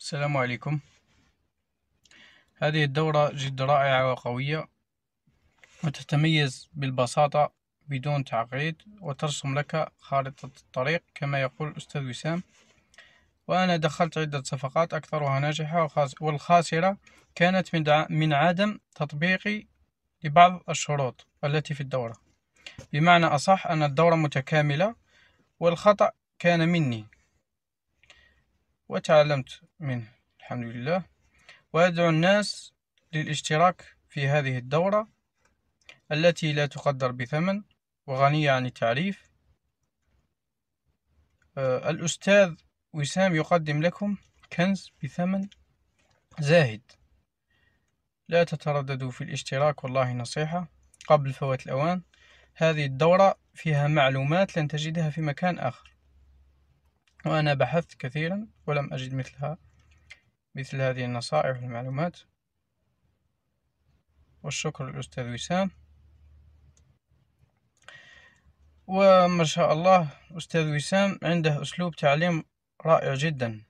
السلام عليكم هذه الدورة جد رائعة وقوية وتتميز بالبساطة بدون تعقيد وترسم لك خارطة الطريق كما يقول الأستاذ وسام وأنا دخلت عدة صفقات أكثرها ناجحة والخاسرة كانت من, من عدم تطبيقي لبعض الشروط التي في الدورة بمعنى أصح أن الدورة متكاملة والخطأ كان مني وتعلمت منه الحمد لله وأدعو الناس للاشتراك في هذه الدورة التي لا تقدر بثمن وغنية عن التعريف آه، الأستاذ وسام يقدم لكم كنز بثمن زاهد لا تترددوا في الاشتراك والله نصيحة قبل فوات الأوان هذه الدورة فيها معلومات لن تجدها في مكان آخر وأنا بحثت كثيرا ولم أجد مثلها مثل هذه النصائح والمعلومات والشكر للأستاذ وسام وما شاء الله أستاذ وسام عنده أسلوب تعليم رائع جدا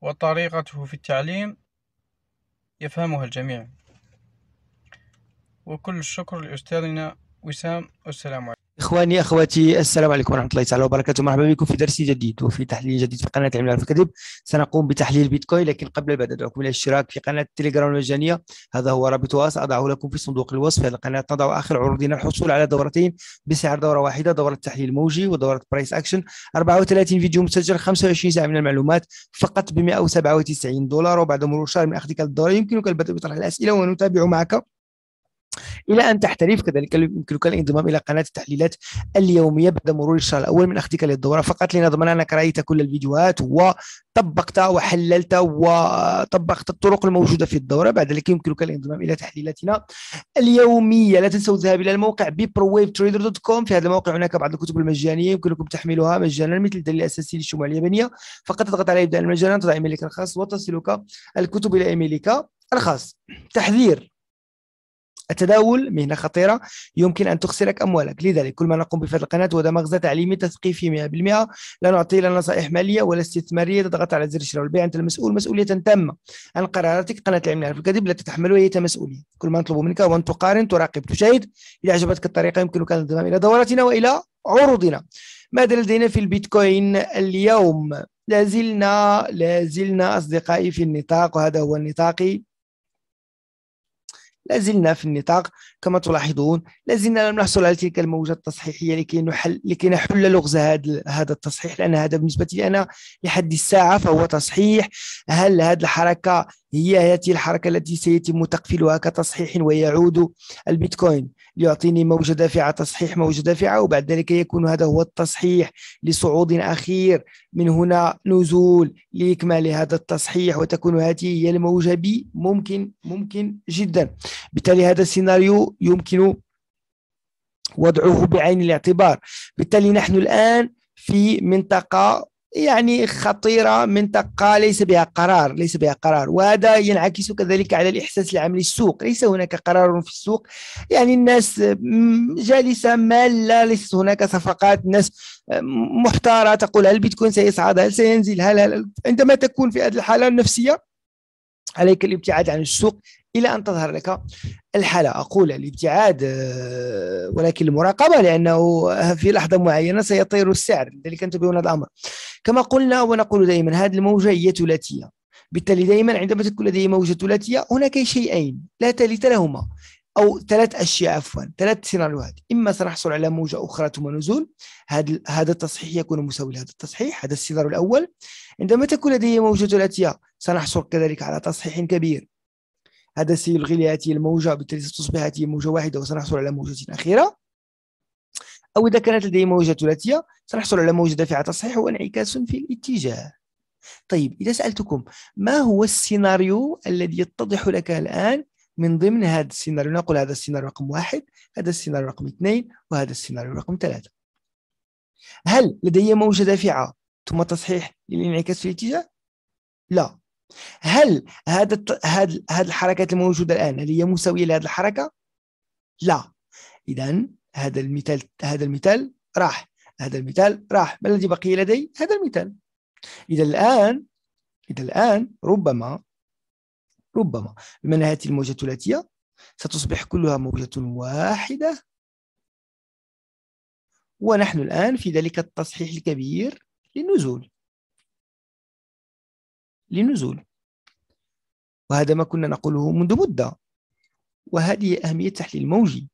وطريقته في التعليم يفهمها الجميع وكل الشكر لأستاذنا وسام والسلام عليكم اخواني اخواتي السلام عليكم ورحمه الله تعالى وبركاته مرحبا بكم في درس جديد وفي تحليل جديد في قناه علم في الكذب سنقوم بتحليل بيتكوين لكن قبل البدء ادعوكم الى الاشتراك في قناه التليجرام المجانيه هذا هو رابطها ساضعه لكم في صندوق الوصف هذه القناه نضع اخر عروضنا الحصول على دورتين بسعر دوره واحده دوره تحليل موجي ودوره برايس اكشن 34 فيديو مسجل 25 ساعه من المعلومات فقط ب 197 دولار وبعد مرور شهر من اخذك الدوره يمكنك البدء بطرح الاسئله ونتابع معك إلى أن تحترف كذلك يمكنك الانضمام إلى قناة التحليلات اليومية بعد مرور الشهر الأول من أخذك للدورة فقط لنضمن أنك رأيت كل الفيديوهات وطبقت وحللت وطبقت الطرق الموجودة في الدورة بعد ذلك يمكنك الانضمام إلى تحليلاتنا اليومية لا تنسوا الذهاب إلى الموقع ببروويفتريدر.com في هذا الموقع هناك بعض الكتب المجانية يمكنكم تحميلها مجانا مثل الدليل الأساسي للشموع اليابانية فقط تضغط على إبداء المجانا تضع إيميلك الخاص وتصلك الكتب إلى إيميلك الخاص تحذير التداول مهنة خطيرة يمكن أن تخسرك أموالك لذلك كل ما نقوم به في القناة هو مغزى تعليمي تثقيفي 100% لا نعطي لا نصائح مالية ولا استثمارية تضغط على زر الشراء والبيع أنت المسؤول مسؤولية تامة عن قراراتك قناة العلم في الكذب لا تتحمل أي مسؤولية كل ما نطلب منك هو أن تقارن تراقب تشاهد إذا عجبتك الطريقة يمكنك الانضمام إلى دورتنا وإلى عروضنا ماذا لدينا في البيتكوين اليوم لازلنا لازلنا أصدقائي في النطاق وهذا هو النطاقي لازلنا في النطاق كما تلاحظون لازلنا لم نحصل على تلك الموجة التصحيحية لكي نحل لكي نحل لغز هذا هذا التصحيح لأن هذا بالنسبة لي أنا لحد الساعة فهو تصحيح هل هذه الحركة هي هذه الحركة التي سيتم تقفيلها كتصحيح ويعود البيتكوين ليعطيني موجة دافعة تصحيح موجة دافعة وبعد ذلك يكون هذا هو التصحيح لصعود أخير من هنا نزول لإكمال هذا التصحيح وتكون هذه هي الموجة بي ممكن ممكن جدا بالتالي هذا السيناريو يمكن وضعه بعين الاعتبار بالتالي نحن الآن في منطقة يعني خطيرة منطقة ليس بها قرار ليس بها قرار وهذا ينعكس كذلك على الإحساس العام للسوق ليس هناك قرار في السوق يعني الناس جالسة مالة ليست هناك صفقات الناس محتارة تقول هل البيتكوين سيصعد هل سينزل هل, هل عندما تكون في هذه الحالة النفسية عليك الابتعاد عن السوق الى ان تظهر لك الحاله اقول الابتعاد آه، ولكن المراقبه لانه في لحظه معينه سيطير السعر لذلك انتبهوا هذا الامر كما قلنا ونقول دائما هذه الموجه هي ثلاثيه بالتالي دائما عندما تكون لدي موجه ثلاثيه هناك شيئين لا ثالث لهما او ثلاث اشياء عفوا ثلاث سيناريوهات اما سنحصل على موجه اخرى ثم نزول هذا هذا التصحيح يكون مساوي لهذا التصحيح هذا السيناريو الاول عندما تكون لدي موجه ثلاثيه سنحصل كذلك على تصحيح كبير هذا سيلغي لي هذه الموجة بالتالي ستصبح هذه موجة واحدة وسنحصل على موجة أخيرة أو إذا كانت لدي موجة ثلاثية سنحصل على موجة دافعة تصحيح وانعكاس في الاتجاه طيب إذا سألتكم ما هو السيناريو الذي يتضح لك الآن من ضمن هذا السيناريو نقول هذا السيناريو رقم واحد هذا السيناريو رقم اثنين وهذا السيناريو رقم ثلاثة هل لدي موجة دافعة ثم تصحيح للانعكاس في الاتجاه؟ لا هل هذا هذه الحركات الموجوده الان هل هي مساويه لهذه الحركه؟ لا اذا هذا المثال هذا المثال راح هذا المثال راح ما الذي بقي لدي؟ هذا المثال اذا الان اذا الان ربما ربما بما هذه الموجه الثلاثيه ستصبح كلها موجه واحده ونحن الان في ذلك التصحيح الكبير للنزول للنزول وهذا ما كنا نقوله منذ مدة وهذه أهمية التحليل الموجي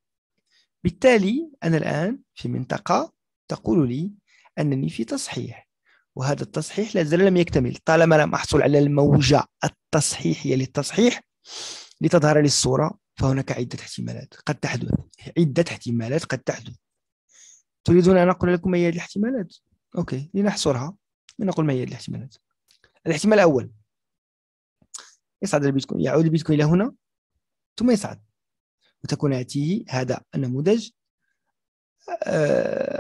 بالتالي أنا الآن في منطقة تقول لي أنني في تصحيح وهذا التصحيح لا زال لم يكتمل طالما لم أحصل على الموجة التصحيحية للتصحيح لتظهر لي الصورة فهناك عدة احتمالات قد تحدث عدة احتمالات قد تحدث تريدون أن أقول لكم ما هي الاحتمالات أوكي لنحصرها لنقول ما هي الاحتمالات الاحتمال الاول يصعد البيتكوين يعود البيتكوين الى هنا ثم يصعد وتكون هاته هذا النموذج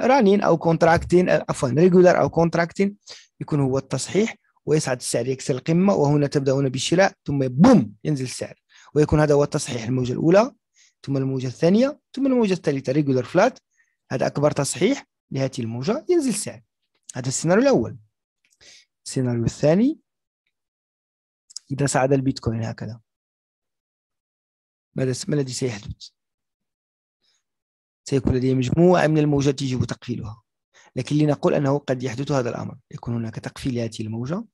رانين آه، او كونتراكتين آه، عفوا ريجولار او كونتراكتين يكون هو التصحيح ويصعد السعر يكسر القمه وهنا تبداون بالشراء ثم بوم ينزل السعر ويكون هذا هو التصحيح الموجه الاولى ثم الموجه الثانيه ثم الموجه الثالثه ريجولار فلات هذا اكبر تصحيح لهذه الموجه ينزل السعر هذا السيناريو الاول السيناريو الثاني إذا صعد البيتكوين هكذا ماذا ما الذي سيحدث؟ سيكون لديه مجموعة من الموجات يجب تقفيلها لكن لنقول أنه قد يحدث هذا الأمر يكون هناك تقفيل هذه الموجة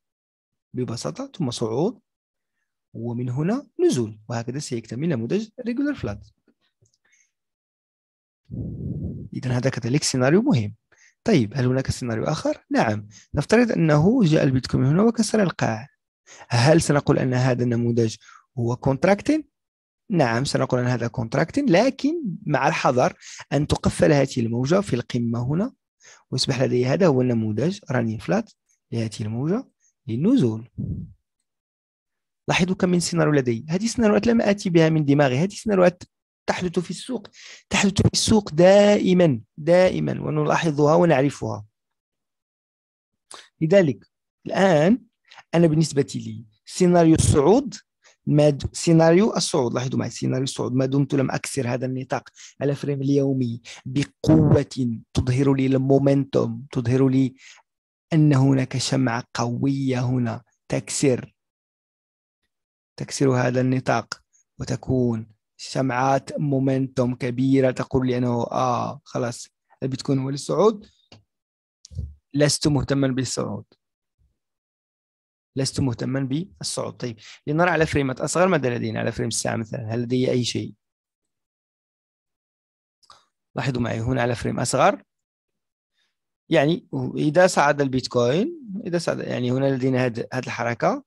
ببساطة ثم صعود ومن هنا نزول وهكذا سيكتمل نموذج ريجولار فلات إذا هذا كذلك سيناريو مهم طيب هل هناك سيناريو آخر؟ نعم نفترض أنه جاء البيتكوين هنا وكسر القاع هل سنقول أن هذا النموذج هو كونتراكتين؟ نعم سنقول أن هذا كونتراكتين لكن مع الحذر أن تقفل هذه الموجة في القمة هنا ويصبح لدي هذا هو النموذج راني فلات لهذه الموجة للنزول لاحظوا كم من سيناريو لدي هذه السيناريوهات لم آتي بها من دماغي هذه السيناريوهات تحدث في السوق تحدث في السوق دائما دائما ونلاحظها ونعرفها لذلك الآن أنا بالنسبة لي سيناريو الصعود ما سيناريو الصعود لاحظوا معي سيناريو الصعود ما دمت لم اكسر هذا النطاق على فريم اليومي بقوه تظهر لي المومنتوم تظهر لي ان هناك شمعه قويه هنا تكسر تكسر هذا النطاق وتكون سمعات مومنتوم كبيره تقول لي انه اه خلاص البيتكوين هو للصعود لست مهتما بالصعود لست مهتما بالصعود طيب لنرى على فريمات اصغر ماذا لدينا على فريم الساعه مثلا هل لدي اي شيء لاحظوا معي هنا على فريم اصغر يعني اذا صعد البيتكوين اذا صعد يعني هنا لدينا هذه الحركه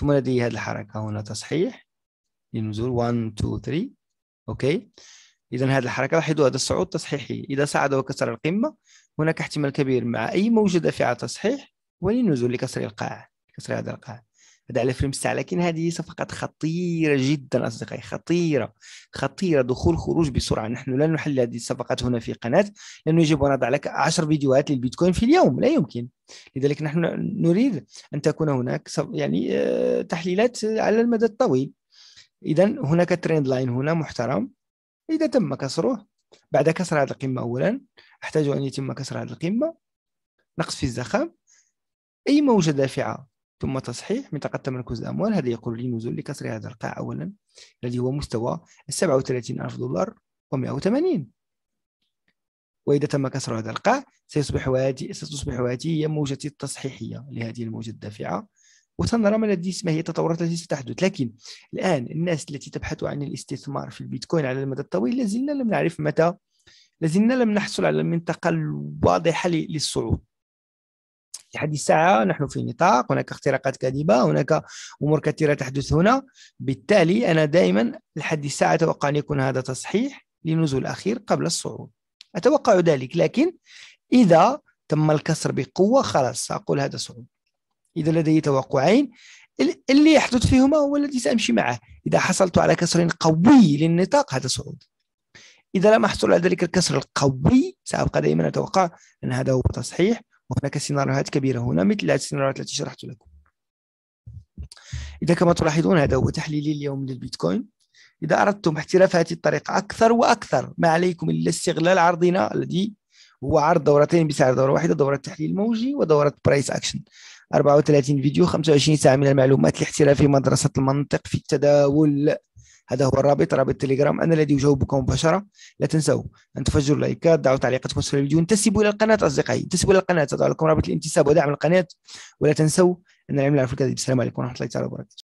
ثم لدي هذه الحركه هنا تصحيح ينزل 1 2 3 اوكي اذا هذه الحركه لاحظوا هذا الصعود تصحيحي اذا صعد وكسر القمه هناك احتمال كبير مع اي موجه دافعه تصحيح ولنزول لكسر القاع كسر هذا القاع هذا على فريم الساعه لكن هذه صفقات خطيرة جدا أصدقائي خطيرة خطيرة دخول خروج بسرعة نحن لا نحل هذه الصفقات هنا في قناة لأنه يجب أن نضع لك 10 فيديوهات للبيتكوين في اليوم لا يمكن لذلك نحن نريد أن تكون هناك يعني آه، تحليلات على المدى الطويل إذا هناك تريند لاين هنا محترم إذا تم كسره بعد كسر هذه القمة أولا أحتاج أن يتم كسر هذه القمة نقص في الزخم أي موجة دافعة ثم تصحيح منطقة تمركز الأموال هذا يقول لي نزول لكسر هذا القاع أولا الذي هو مستوى 37000 دولار و180 وإذا تم كسر هذا القاع سيصبح هذه ستصبح هذه هي موجتي التصحيحية لهذه الموجة الدافعة وسنرى ما الذي ما هي التطورات التي ستحدث لكن الآن الناس التي تبحث عن الاستثمار في البيتكوين على المدى الطويل لازلنا لم نعرف متى لازلنا لم نحصل على المنطقه الواضحه للصعود لحد الساعة نحن في نطاق هناك اختراقات كاذبة هناك أمور كثيرة تحدث هنا بالتالي أنا دائما لحد الساعة أتوقع أن يكون هذا تصحيح لنزول أخير قبل الصعود أتوقع ذلك لكن إذا تم الكسر بقوة خلاص أقول هذا صعود إذا لدي توقعين اللي يحدث فيهما هو الذي سأمشي معه إذا حصلت على كسر قوي للنطاق هذا صعود إذا لم أحصل على ذلك الكسر القوي سأبقى دائما أتوقع أن هذا هو تصحيح وهناك سيناريوهات كبيرة هنا مثل السيناريوهات التي شرحت لكم إذا كما تلاحظون هذا هو تحليلي اليوم للبيتكوين إذا أردتم احتراف هذه الطريقة أكثر وأكثر ما عليكم إلا استغلال عرضنا الذي هو عرض دورتين بسعر دورة واحدة دورة تحليل موجي ودورة برايس أكشن 34 فيديو 25 ساعة من المعلومات الاحترافية مدرسة المنطق في التداول هذا هو الرابط رابط تليجرام انا الذي اجاوبكم مباشره لا تنسوا ان تفجروا لايكات دعوا تعليقاتكم اسفل الفيديو انتسبوا الى القناه اصدقائي انتسبوا الى القناه تضع لكم رابط الانتساب ودعم القناه ولا تنسوا ان العمل على الكذب السلام عليكم ورحمه الله تعالى وبركاته